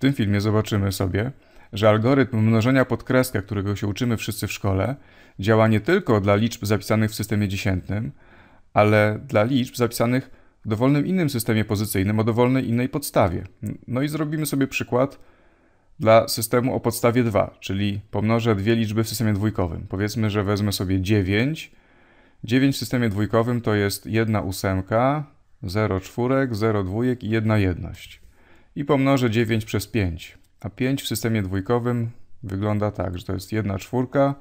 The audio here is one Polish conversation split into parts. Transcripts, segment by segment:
tym filmie zobaczymy sobie, że algorytm mnożenia pod kreskę, którego się uczymy wszyscy w szkole, działa nie tylko dla liczb zapisanych w systemie dziesiętnym, ale dla liczb zapisanych w dowolnym innym systemie pozycyjnym o dowolnej innej podstawie. No i zrobimy sobie przykład dla systemu o podstawie 2, czyli pomnożę dwie liczby w systemie dwójkowym. Powiedzmy, że wezmę sobie 9. 9 w systemie dwójkowym to jest 1 ósemka, 0 czwórek, 0 dwójek i 1 jedność i pomnożę 9 przez 5. A 5 w systemie dwójkowym wygląda tak, że to jest 1 czwórka,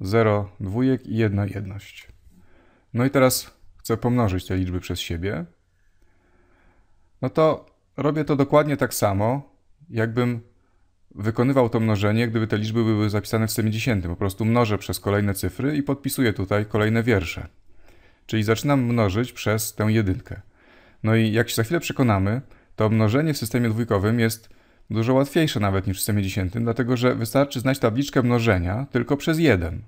0 dwójek i 1 jedność. No i teraz chcę pomnożyć te liczby przez siebie. No to robię to dokładnie tak samo, jakbym wykonywał to mnożenie, gdyby te liczby były zapisane w systemie dziesiętym. Po prostu mnożę przez kolejne cyfry i podpisuję tutaj kolejne wiersze. Czyli zaczynam mnożyć przez tę jedynkę. No i jak się za chwilę przekonamy, to mnożenie w systemie dwójkowym jest dużo łatwiejsze nawet niż w systemie dziesiętym, dlatego że wystarczy znać tabliczkę mnożenia tylko przez 1.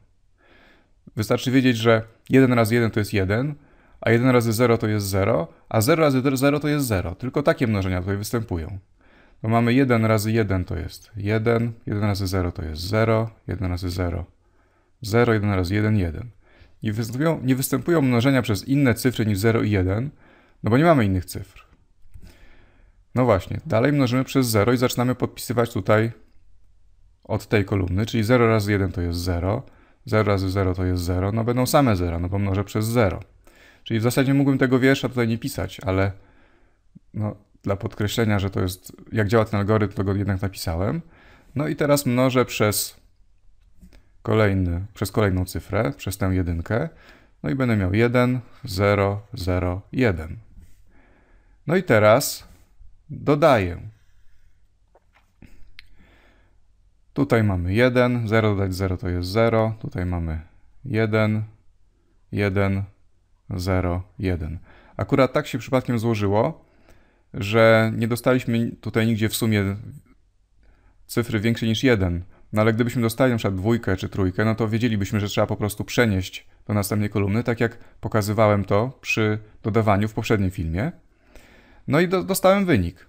Wystarczy wiedzieć, że 1 razy 1 to jest 1, a 1 razy 0 to jest 0, a 0 razy 0 to jest 0. Tylko takie mnożenia tutaj występują. Bo mamy 1 razy 1 to jest 1, 1 razy 0 to jest 0, 1 razy 0, 0, 1 razy 1, 1. Nie występują, nie występują mnożenia przez inne cyfry niż 0 i 1, no bo nie mamy innych cyfr. No właśnie, dalej mnożymy przez 0 i zaczynamy podpisywać tutaj od tej kolumny, czyli 0 razy 1 to jest 0, 0 razy 0 to jest 0, no będą same 0, no bo mnożę przez 0. Czyli w zasadzie mógłbym tego wiersza tutaj nie pisać, ale no, dla podkreślenia, że to jest, jak działa ten algorytm, to go jednak napisałem. No i teraz mnożę przez, kolejny, przez kolejną cyfrę, przez tę jedynkę, no i będę miał 1, 0, 0, 1. No i teraz dodaję. Tutaj mamy 1, 0 dodać 0 to jest 0, tutaj mamy 1, 1, 0, 1. Akurat tak się przypadkiem złożyło, że nie dostaliśmy tutaj nigdzie w sumie cyfry większej niż 1. No ale gdybyśmy dostali np. dwójkę czy trójkę, no to wiedzielibyśmy, że trzeba po prostu przenieść do następnej kolumny, tak jak pokazywałem to przy dodawaniu w poprzednim filmie. No i do, dostałem wynik.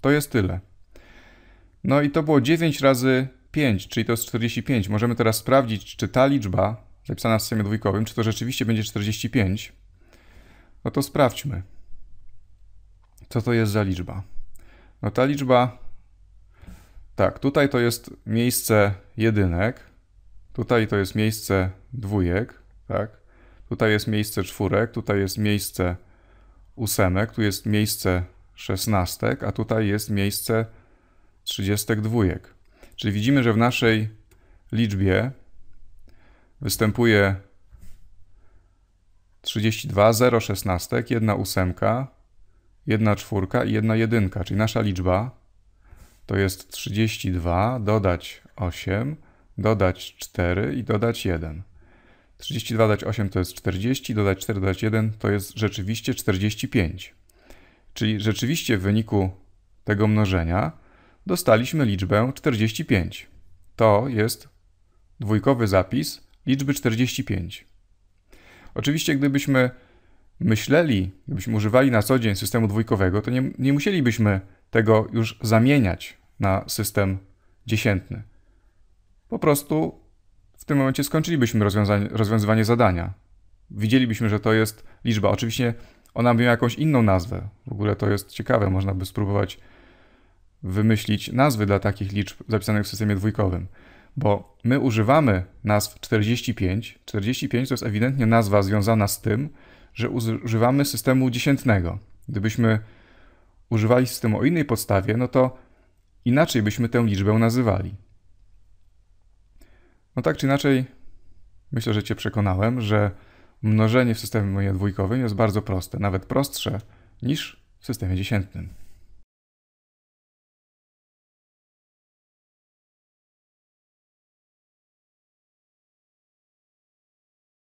To jest tyle. No i to było 9 razy 5, czyli to jest 45. Możemy teraz sprawdzić, czy ta liczba zapisana w systemie dwójkowym, czy to rzeczywiście będzie 45. No to sprawdźmy. Co to jest za liczba? No ta liczba... Tak, tutaj to jest miejsce jedynek, tutaj to jest miejsce dwójek, tak? Tutaj jest miejsce czwórek, tutaj jest miejsce ósemek, tu jest miejsce szesnastek, a tutaj jest miejsce trzydziestek dwójek. Czyli widzimy, że w naszej liczbie występuje 32, 0 szesnastek, 1 ósemka, 1 czwórka i 1 jedynka, czyli nasza liczba to jest 32, dodać 8, dodać 4 i dodać 1. 32 dać 8 to jest 40, dodać 4 dodać 1 to jest rzeczywiście 45. Czyli rzeczywiście w wyniku tego mnożenia dostaliśmy liczbę 45. To jest dwójkowy zapis liczby 45. Oczywiście gdybyśmy myśleli, gdybyśmy używali na co dzień systemu dwójkowego, to nie, nie musielibyśmy tego już zamieniać na system dziesiętny. Po prostu tym momencie skończylibyśmy rozwiązywanie zadania. Widzielibyśmy, że to jest liczba. Oczywiście ona miała jakąś inną nazwę. W ogóle to jest ciekawe, można by spróbować wymyślić nazwy dla takich liczb zapisanych w systemie dwójkowym, bo my używamy nazw 45. 45 to jest ewidentnie nazwa związana z tym, że używamy systemu dziesiętnego. Gdybyśmy używali systemu o innej podstawie, no to inaczej byśmy tę liczbę nazywali. No tak czy inaczej, myślę, że Cię przekonałem, że mnożenie w systemie dwójkowym jest bardzo proste, nawet prostsze niż w systemie dziesiętnym.